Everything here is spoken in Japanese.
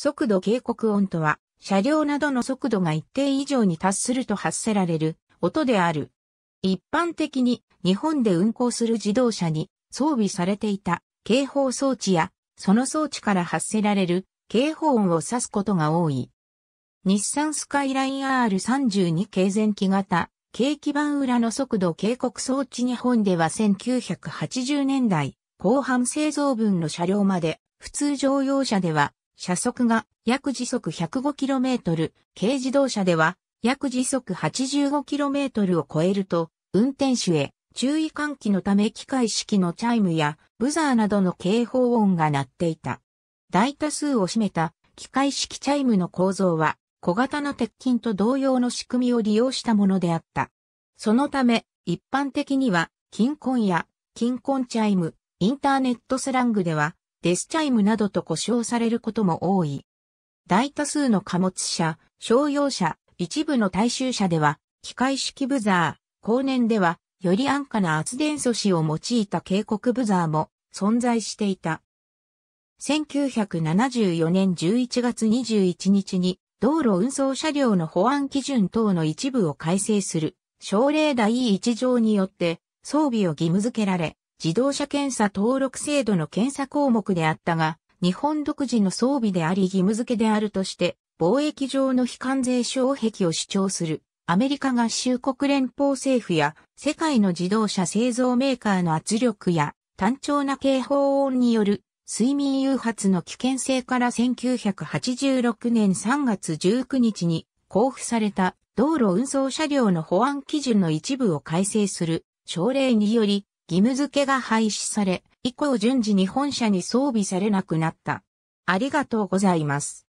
速度警告音とは、車両などの速度が一定以上に達すると発せられる音である。一般的に日本で運行する自動車に装備されていた警報装置やその装置から発せられる警報音を指すことが多い。日産スカイライン R32 軽前期型軽基板裏の速度警告装置日本では1980年代後半製造分の車両まで普通乗用車では車速が約時速 105km、軽自動車では約時速 85km を超えると、運転手へ注意喚起のため機械式のチャイムやブザーなどの警報音が鳴っていた。大多数を占めた機械式チャイムの構造は小型の鉄筋と同様の仕組みを利用したものであった。そのため一般的には金婚や金婚チャイム、インターネットスラングではデスチャイムなどと呼称されることも多い。大多数の貨物車、商用車、一部の大衆車では、機械式ブザー、後年では、より安価な圧電素子を用いた警告ブザーも存在していた。1974年11月21日に道路運送車両の保安基準等の一部を改正する省令第1条によって装備を義務付けられ、自動車検査登録制度の検査項目であったが、日本独自の装備であり義務付けであるとして、貿易上の非関税障壁を主張する、アメリカ合衆国連邦政府や、世界の自動車製造メーカーの圧力や、単調な警報音による、睡眠誘発の危険性から1986年3月19日に交付された道路運送車両の保安基準の一部を改正する省令により義務付けが廃止され、以降順次に本社に装備されなくなった。ありがとうございます。